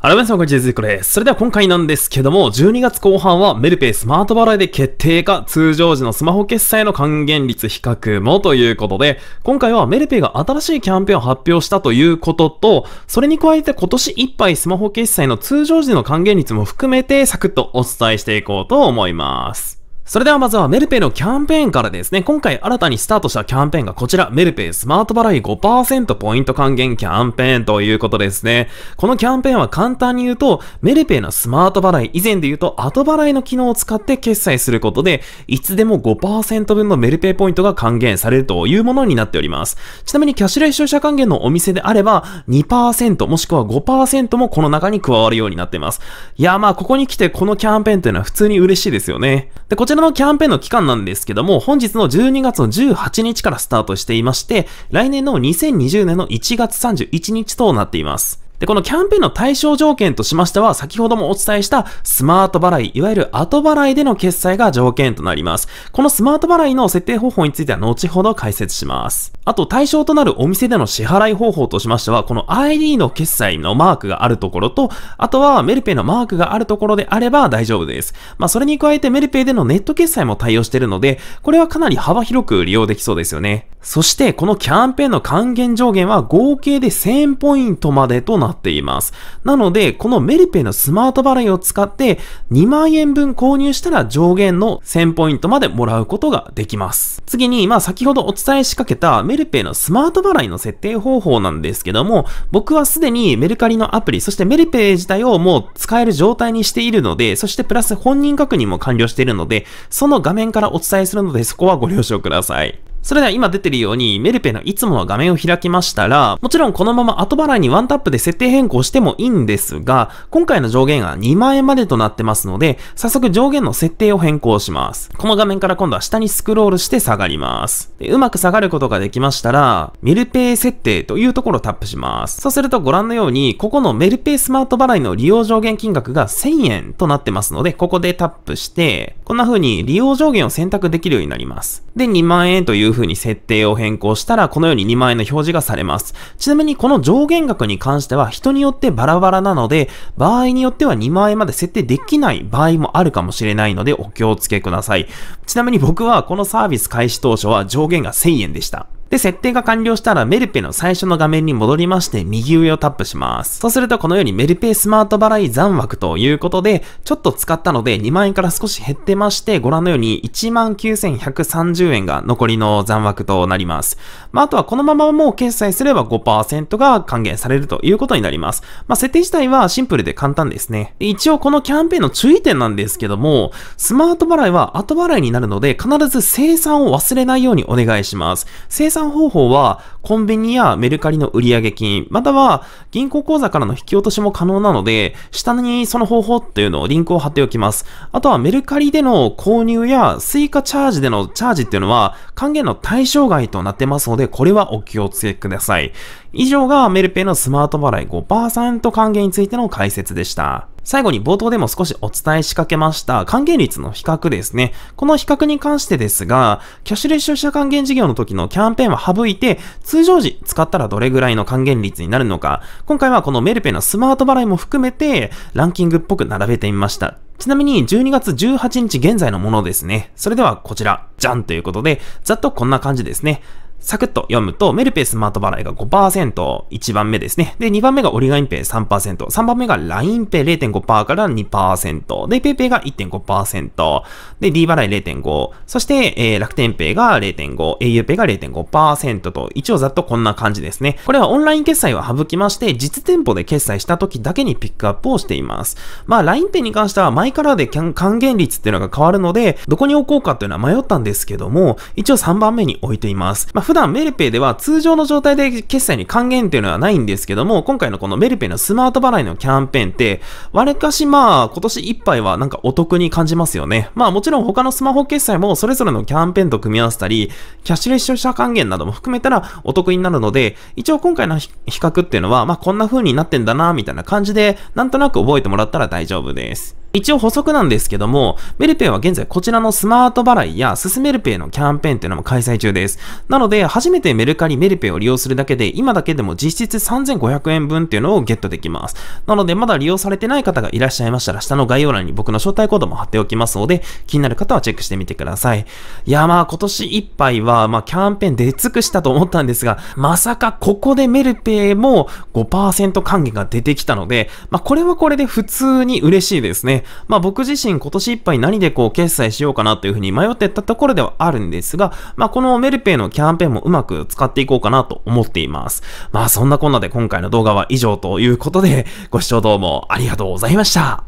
はい、皆さん、こんにちは。ズイコです。それでは今回なんですけども、12月後半はメルペイスマート払いで決定か、通常時のスマホ決済の還元率比較もということで、今回はメルペイが新しいキャンペーンを発表したということと、それに加えて今年いっぱいスマホ決済の通常時の還元率も含めてサクッとお伝えしていこうと思います。それではまずはメルペイのキャンペーンからですね、今回新たにスタートしたキャンペーンがこちら、メルペイスマート払い5%ポイント還元キャンペーンということですね。このキャンペーンは簡単に言うと、メルペイのスマート払い、以前で言うと後払いの機能を使って決済することで、いつでも5%分のメルペイポイントが還元されるというものになっております。ちなみにキャッシュレス消費者還元のお店であれば2%もしくは5%もこの中に加わるようになっています。いやまあここに来てこのキャンペーンというのは普通に嬉しいですよね。で、こちらこのキャンペーンの期間なんですけども、本日の12月の18日からスタートしていまして、来年の2020年の1月31日となっています。で、このキャンペーンの対象条件としましては、先ほどもお伝えしたスマート払い、いわゆる後払いでの決済が条件となります。このスマート払いの設定方法については後ほど解説します。あと対象となるお店での支払い方法としましては、この ID の決済のマークがあるところと、あとはメルペイのマークがあるところであれば大丈夫です。まあ、それに加えてメルペイでのネット決済も対応しているので、これはかなり幅広く利用できそうですよね。そして、このキャンペーンの還元上限は合計で1000ポイントまでとなっています。なので、このメルペイのスマート払いを使って2万円分購入したら上限の1000ポイントまでもらうことができます。次に、まあ先ほどお伝えしかけたメルペイのスマート払いの設定方法なんですけども、僕はすでにメルカリのアプリ、そしてメルペイ自体をもう使える状態にしているので、そしてプラス本人確認も完了しているので、その画面からお伝えするのでそこはご了承ください。それでは今出てるように、メルペのいつもの画面を開きましたら、もちろんこのまま後払いにワンタップで設定変更してもいいんですが、今回の上限が2万円までとなってますので、早速上限の設定を変更します。この画面から今度は下にスクロールして下がります。でうまく下がることができましたら、メルペイ設定というところをタップします。そうするとご覧のように、ここのメルペイスマート払いの利用上限金額が1000円となってますので、ここでタップして、こんな風に利用上限を選択できるようになります。で、2万円という風に設定を変更したら、このように2万円の表示がされます。ちなみにこの上限額に関しては人によってバラバラなので、場合によっては2万円まで設定できない場合もあるかもしれないのでお気をつけください。ちなみに僕はこのサービス開始当初は上限が1000円でした。で、設定が完了したらメルペの最初の画面に戻りまして、右上をタップします。そうするとこのようにメルペスマート払い残枠ということで、ちょっと使ったので2万円から少し減ってまして、ご覧のように19,130円が残りの残枠となります。まあ、あとはこのままもう決済すれば5%が還元されるということになります。まあ、設定自体はシンプルで簡単ですね。一応このキャンペーンの注意点なんですけども、スマート払いは後払いになるので、必ず生産を忘れないようにお願いします。生産算方法は、コンビニやメルカリの売上金、または銀行口座からの引き落としも可能なので、下にその方法っていうのをリンクを貼っておきます。あとはメルカリでの購入や追加チャージでのチャージっていうのは、還元の対象外となってますので、これはお気をつけください。以上がメルペのスマート払い5%還元についての解説でした。最後に冒頭でも少しお伝えしかけました還元率の比較ですね。この比較に関してですが、キャッシュレス消費者還元事業の時のキャンペーンは省いて、通常時使ったらどれぐらいの還元率になるのか、今回はこのメルペのスマート払いも含めて、ランキングっぽく並べてみました。ちなみに12月18日現在のものですね。それではこちら、じゃんということで、ざっとこんな感じですね。サクッと読むと、メルペスマート払いが5%、1番目ですね。で、2番目がオリガインペイ3%、3番目が l i n e p 0 5から2%、で、ペイペイが1.5%、で、D 払い0.5、そして、えー、楽天ペイが0.5、a u ペイが0.5%と、一応ざっとこんな感じですね。これはオンライン決済を省きまして、実店舗で決済した時だけにピックアップをしています。まあ、l i n e イに関しては、前からで還元率っていうのが変わるので、どこに置こうかっていうのは迷ったんですけども、一応3番目に置いています。まあ普段メルペイでは通常の状態で決済に還元っていうのはないんですけども、今回のこのメルペイのスマート払いのキャンペーンって、わかしまあ、今年いっぱいはなんかお得に感じますよね。まあもちろん他のスマホ決済もそれぞれのキャンペーンと組み合わせたり、キャッシュレス者還元なども含めたらお得になるので、一応今回の比較っていうのは、まあこんな風になってんだな、みたいな感じで、なんとなく覚えてもらったら大丈夫です。一応補足なんですけども、メルペイは現在こちらのスマート払いやすすメルペイのキャンペーンっていうのも開催中です。なので、初めてメルカリメルペイを利用するだけで、今だけでも実質3500円分っていうのをゲットできます。なので、まだ利用されてない方がいらっしゃいましたら、下の概要欄に僕の招待コードも貼っておきますので、気になる方はチェックしてみてください。いや、まあ今年いっぱいは、まあキャンペーン出尽くしたと思ったんですが、まさかここでメルペイも5%還元が出てきたので、まあこれはこれで普通に嬉しいですね。まあ僕自身今年いっぱい何でこう決済しようかなというふうに迷ってたところではあるんですが、まあこのメルペイのキャンペーンもうまく使っていこうかなと思っています。まあそんなこんなで今回の動画は以上ということで、ご視聴どうもありがとうございました。